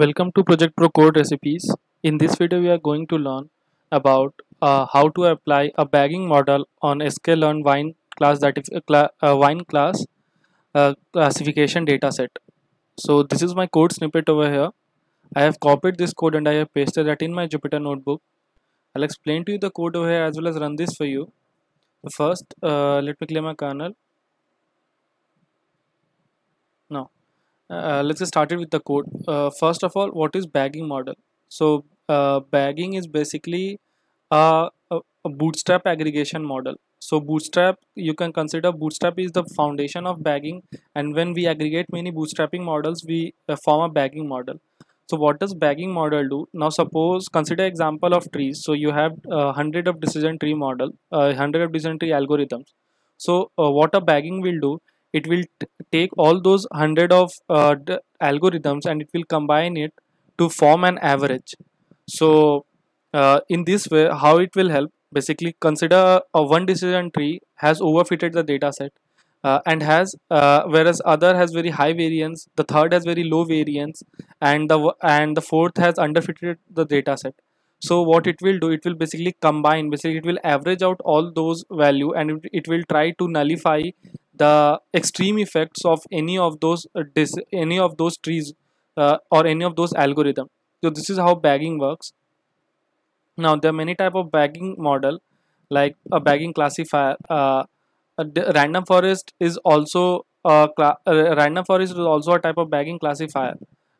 Welcome to Project Pro Code Recipes. In this video, we are going to learn about uh, how to apply a bagging model on sklearn wine class that is uh, wine class uh, classification dataset. So this is my code snippet over here. I have copied this code and I have pasted that in my Jupyter notebook. I'll explain to you the code over here as well as run this for you. First, uh, let me clear my kernel. Now, uh, let's get started with the code uh, first of all what is bagging model so uh, bagging is basically a, a, bootstrap aggregation model so bootstrap you can consider bootstrap is the foundation of bagging and when we aggregate many bootstrapping models we uh, form a bagging model so what does bagging model do now suppose consider example of trees so you have uh, 100 of decision tree model a uh, 100 of decision tree algorithms so uh, what a bagging will do it will take all those hundred of uh, algorithms and it will combine it to form an average so uh, in this way how it will help basically consider a one decision tree has overfitted the data set uh, and has uh, whereas other has very high variance the third has very low variance and the and the fourth has underfitted the data set so what it will do it will basically combine basically it will average out all those value and it, it will try to nullify the extreme effects of any of those uh, dis- any of those trees uh, or any of those algorithm so this is how bagging works now there are many type of bagging model like a bagging classifier uh, random forest is also a uh, random forest is also a type of bagging classifier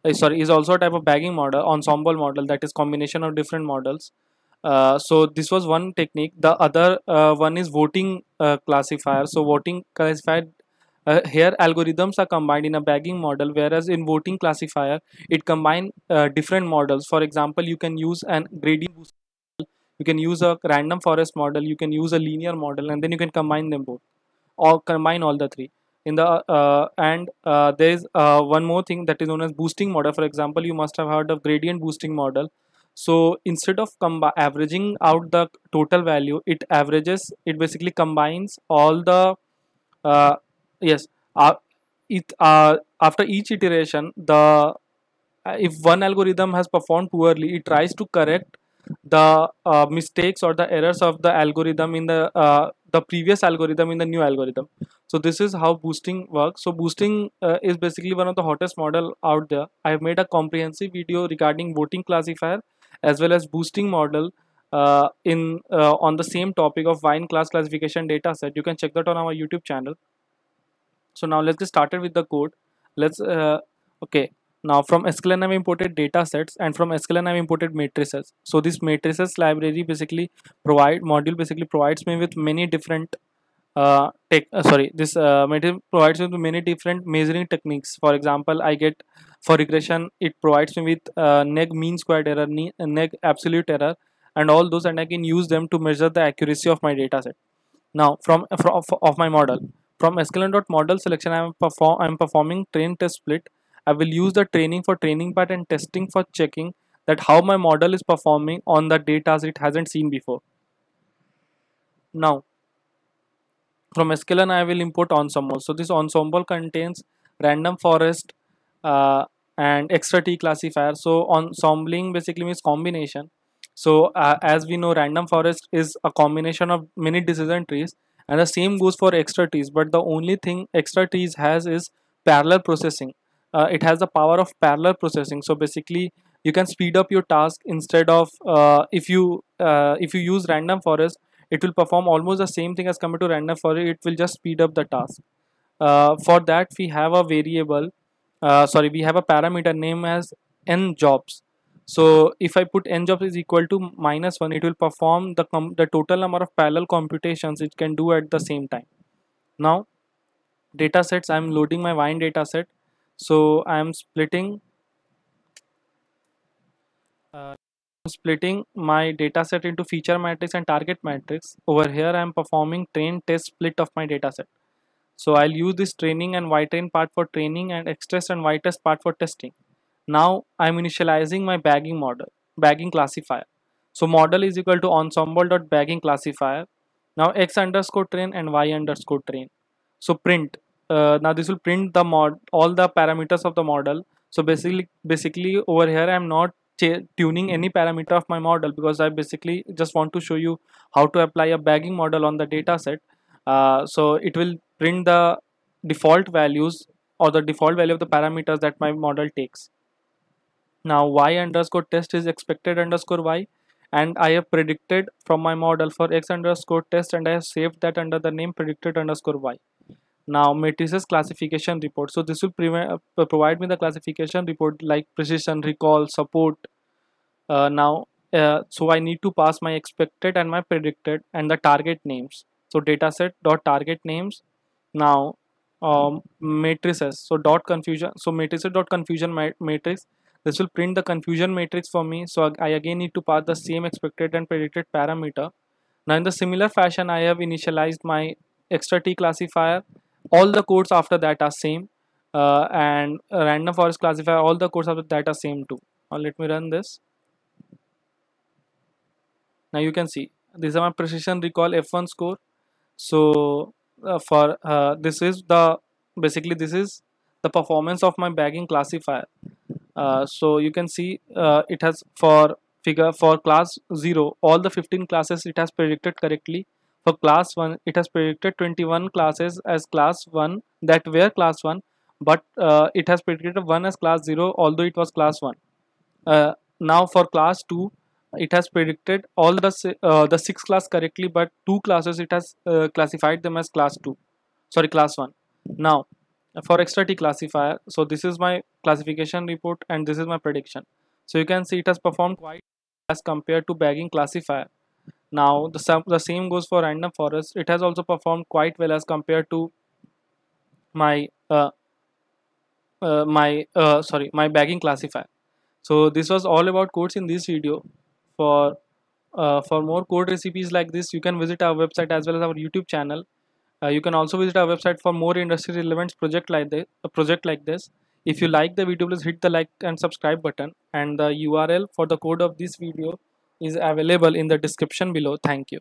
uh, sorry is also a type of bagging model ensemble model that is combination of different models uh, so this was one technique the other uh, one is voting uh, classifier so voting classifier uh, here algorithms are combined in a bagging model whereas in voting classifier it combine uh, different models for example you can use an gradient boost model, you can use a random forest model you can use a linear model and then you can combine them both or combine all the three in the and there is one more thing that is known as boosting model for example you must have heard of gradient boosting model so instead of averaging out the total value it averages it basically combines all the uh, yes uh, it uh, after each iteration the uh, if one algorithm has performed poorly it tries to correct the uh, mistakes or the errors of the algorithm in the uh, the previous algorithm in the new algorithm so this is how boosting works so boosting uh, is basically one of the hottest model out there i have made a comprehensive video regarding voting classifier as well as boosting model uh, in uh, on the same topic of wine class classification data set you can check that on our youtube channel so now let's get started with the code let's uh, okay now from sklearn i've imported data sets and from sklearn i've imported matrices so this matrices library basically provide module basically provides me with many different uh, take uh, sorry this uh, method provides you with many different measuring techniques for example i get for regression it provides me with uh, neg mean squared error neg absolute error and all those and i can use them to measure the accuracy of my data set now from, from of my model from sklearn.model selection i am perform i am performing train test split i will use the training for training part and testing for checking that how my model is performing on the data it hasn't seen before now from sklearn i will import ensemble so this ensemble contains random forest uh, and extra t classifier so ensembling basically means combination so uh, as we know random forest is a combination of many decision trees and the same goes for extra trees but the only thing extra trees has is parallel processing uh, it has the power of parallel processing so basically you can speed up your task instead of uh, if you uh, if you use random forest it will perform almost the same thing as compared to random for it will just speed up the task uh, for that we have a variable uh, sorry we have a parameter name as n jobs so if i put n jobs is equal to minus 1 it will perform the the total number of parallel computations it can do at the same time now datasets i'm loading my wine dataset so i'm splitting splitting my dataset into feature matrix and target matrix over here I am performing train test split of my dataset so I'll use this training and ytrain part for training and xtest and ytest part for testing now I'm initializing my bagging model bagging classifier so model is equal to ensemble.bagging classifier now x underscore train and y underscore train so print uh, now this will print the mod all the parameters of the model so basically basically over here i'm not tuning any parameter of my model because I basically just want to show you how to apply a bagging model on the data set. Uh, so it will print the default values or the default value of the parameters that my model takes. Now y underscore test is expected underscore y and I have predicted from my model for x underscore test and I have saved that under the name predicted underscore y now matrices classification report so this will uh, provide me the classification report like precision recall support uh, now uh, so i need to pass my expected and my predicted and the target names so dataset dot target names now um, matrices so dot confusion so matrices dot confusion matrix this will print the confusion matrix for me so i again need to pass the same expected and predicted parameter now in the similar fashion i have initialized my extra t classifier all the codes after that are same uh, and random forest classifier all the codes after that are same too now uh, let me run this now you can see this is my precision recall f1 score so uh, for uh, this is the basically this is the performance of my bagging classifier uh, so you can see uh, it has for figure for class 0 all the 15 classes it has predicted correctly for class 1, it has predicted 21 classes as class 1 that were class 1, but uh, it has predicted 1 as class 0, although it was class 1. Uh, now for class 2, it has predicted all the uh, the six class correctly, but two classes it has uh, classified them as class 2, sorry class 1. Now for extra t classifier, so this is my classification report and this is my prediction. So you can see it has performed quite as compared to bagging classifier. Now the, the same goes for random forest. It has also performed quite well as compared to my uh, uh, my uh, sorry my bagging classifier. So this was all about codes in this video. For uh, for more code recipes like this, you can visit our website as well as our YouTube channel. Uh, you can also visit our website for more industry relevant project like this. A uh, project like this. If you like the video, please hit the like and subscribe button. And the URL for the code of this video is available in the description below. Thank you.